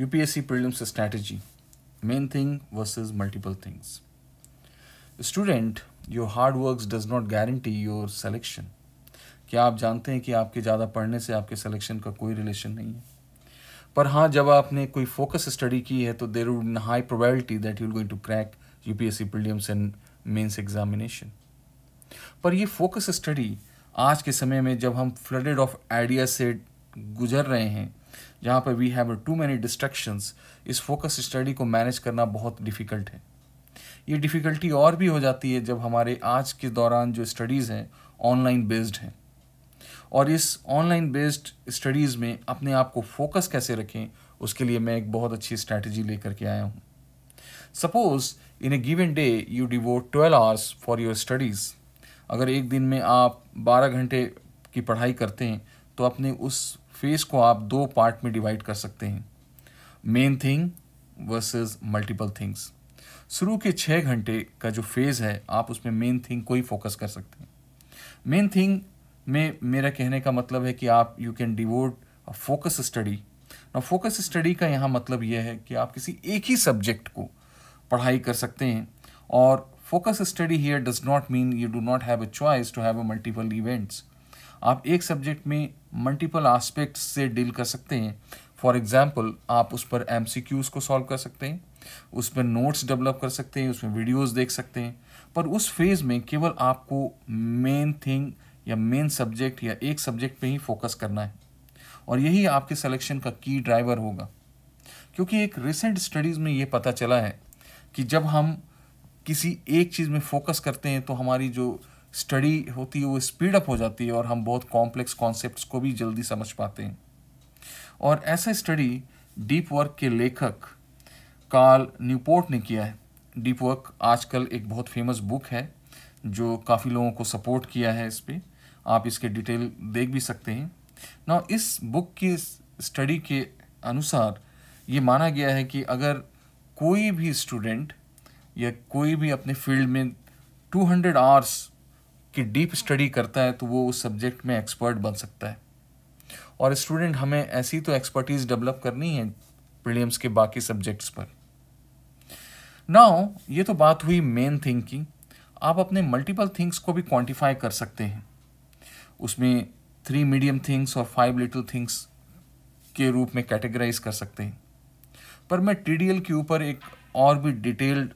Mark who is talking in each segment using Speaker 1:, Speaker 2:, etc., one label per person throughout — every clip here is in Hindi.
Speaker 1: UPSC prelims strategy main thing versus multiple things. Student, your hard works does not guarantee your selection. क्या आप जानते हैं कि आपके ज़्यादा पढ़ने से आपके सिलेक्शन का कोई रिलेशन नहीं है पर हाँ जब आपने कोई फोकस स्टडी की है तो there would high probability that you going to crack U P S C prelims and mains examination पर ये फोकस स्टडी आज के समय में जब हम फ्लडेड ऑफ आइडिया से गुजर रहे हैं जहाँ पर we have too many distractions इस फोकस स्टडी को मैनेज करना बहुत डिफ़िकल्ट है ये डिफ़िकल्टी और भी हो जाती है जब हमारे आज के दौरान जो स्टडीज़ हैं ऑनलाइन बेस्ड हैं और इस ऑनलाइन बेस्ड स्टडीज़ में अपने आप को फोकस कैसे रखें उसके लिए मैं एक बहुत अच्छी स्ट्रैटेजी लेकर के आया हूँ suppose in a given day you devote twelve hours for your studies अगर एक दिन में आप बारह घंटे की पढ़ाई करते हैं तो अपने उस फेस को आप दो पार्ट में डिवाइड कर सकते हैं main thing versus multiple things शुरू के छः घंटे का जो फेज़ है आप उसमें मेन थिंग को ही फोकस कर सकते हैं मेन थिंग में मेरा कहने का मतलब है कि आप you can devote focus study ना फोकस स्टडी का यहाँ मतलब यह है कि आप किसी एक ही सब्जेक्ट को पढ़ाई कर सकते हैं और focus study here does not mean you do not have a choice to have a multiple events आप एक सब्जेक्ट में मल्टीपल आस्पेक्ट्स से डील कर सकते हैं फॉर एग्ज़ाम्पल आप उस पर एम को सॉल्व कर सकते हैं उस पर नोट्स डेवलप कर सकते हैं उसमें वीडियोस देख सकते हैं पर उस फेज़ में केवल आपको मेन थिंग या मेन सब्जेक्ट या एक सब्जेक्ट पे ही फोकस करना है और यही आपके सिलेक्शन का की ड्राइवर होगा क्योंकि एक रिसेंट स्टडीज़ में ये पता चला है कि जब हम किसी एक चीज़ में फोकस करते हैं तो हमारी जो स्टडी होती है वो स्पीड अप हो जाती है और हम बहुत कॉम्प्लेक्स कॉन्सेप्ट को भी जल्दी समझ पाते हैं और ऐसा स्टडी डीप वर्क के लेखक कार्ल न्यूपोर्ट ने किया है डीप वर्क आजकल एक बहुत फेमस बुक है जो काफ़ी लोगों को सपोर्ट किया है इस पर आप इसके डिटेल देख भी सकते हैं ना इस बुक की स्टडी के अनुसार ये माना गया है कि अगर कोई भी स्टूडेंट या कोई भी अपने फील्ड में 200 आवर्स कि डीप स्टडी करता है तो वो उस सब्जेक्ट में एक्सपर्ट बन सकता है और स्टूडेंट हमें ऐसी तो एक्सपर्टीज डेवलप करनी है प्रीलिम्स के बाकी सब्जेक्ट्स पर नाउ ये तो बात हुई मेन थिंग की आप अपने मल्टीपल थिंग्स को भी क्वांटिफाई कर सकते हैं उसमें थ्री मीडियम थिंग्स और फाइव लिटिल थिंग्स के रूप में कैटेगराइज कर सकते हैं पर मैं टी के ऊपर एक और भी डिटेल्ड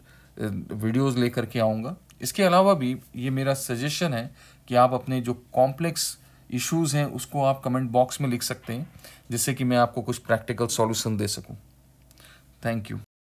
Speaker 1: वीडियोस लेकर के आऊँगा इसके अलावा भी ये मेरा सजेशन है कि आप अपने जो कॉम्प्लेक्स इश्यूज़ हैं उसको आप कमेंट बॉक्स में लिख सकते हैं जिससे कि मैं आपको कुछ प्रैक्टिकल सॉल्यूशन दे सकूं थैंक यू